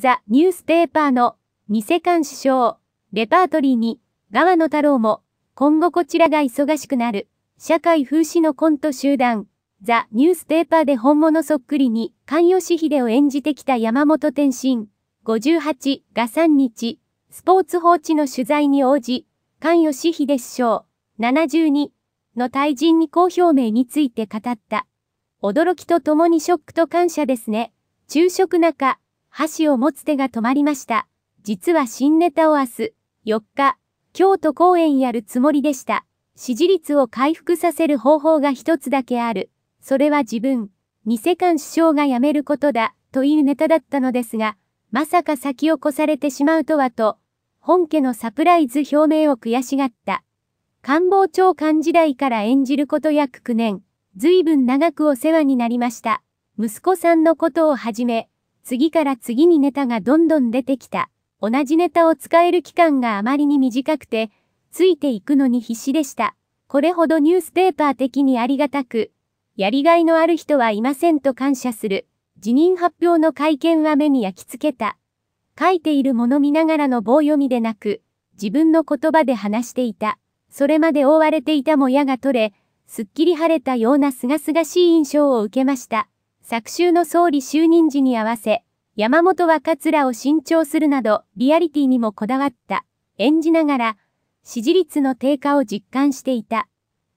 ザ・ニュースペーパーの偽監視賞、レパートリーに、側野太郎も、今後こちらが忙しくなる、社会風刺のコント集団、ザ・ニュースペーパーで本物そっくりに、関し秀を演じてきた山本天心、58が3日、スポーツ報知の取材に応じ、関吉秀首相、72の退陣に公表明について語った。驚きとともにショックと感謝ですね。昼食中。箸を持つ手が止まりました。実は新ネタを明日、4日、京都公演やるつもりでした。支持率を回復させる方法が一つだけある。それは自分、偽官首相が辞めることだ、というネタだったのですが、まさか先を越されてしまうとはと、本家のサプライズ表明を悔しがった。官房長官時代から演じること約9年、随分長くお世話になりました。息子さんのことをはじめ、次から次にネタがどんどん出てきた。同じネタを使える期間があまりに短くて、ついていくのに必死でした。これほどニュースペーパー的にありがたく、やりがいのある人はいませんと感謝する。辞任発表の会見は目に焼き付けた。書いているもの見ながらの棒読みでなく、自分の言葉で話していた。それまで覆われていたもやが取れ、すっきり晴れたような清々しい印象を受けました。昨週の総理就任時に合わせ、山本は桂を新調するなど、リアリティにもこだわった、演じながら、支持率の低下を実感していた。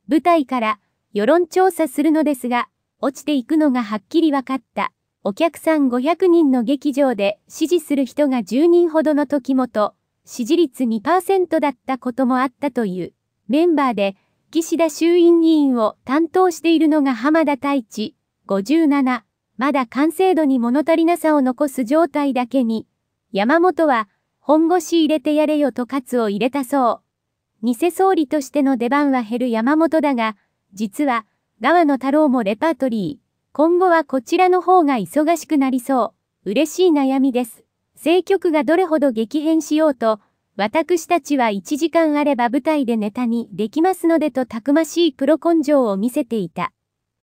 舞台から世論調査するのですが、落ちていくのがはっきり分かった。お客さん500人の劇場で支持する人が10人ほどの時もと、支持率2%だったこともあったという。メンバーで、岸田衆院議員を担当しているのが浜田太一、57、まだ完成度に物足りなさを残す状態だけに、山本は、本腰入れてやれよと喝を入れたそう。偽総理としての出番は減る山本だが、実は、側野太郎もレパートリー。今後はこちらの方が忙しくなりそう。嬉しい悩みです。政局がどれほど激変しようと、私たちは1時間あれば舞台でネタにできますのでとたくましいプロ根性を見せていた。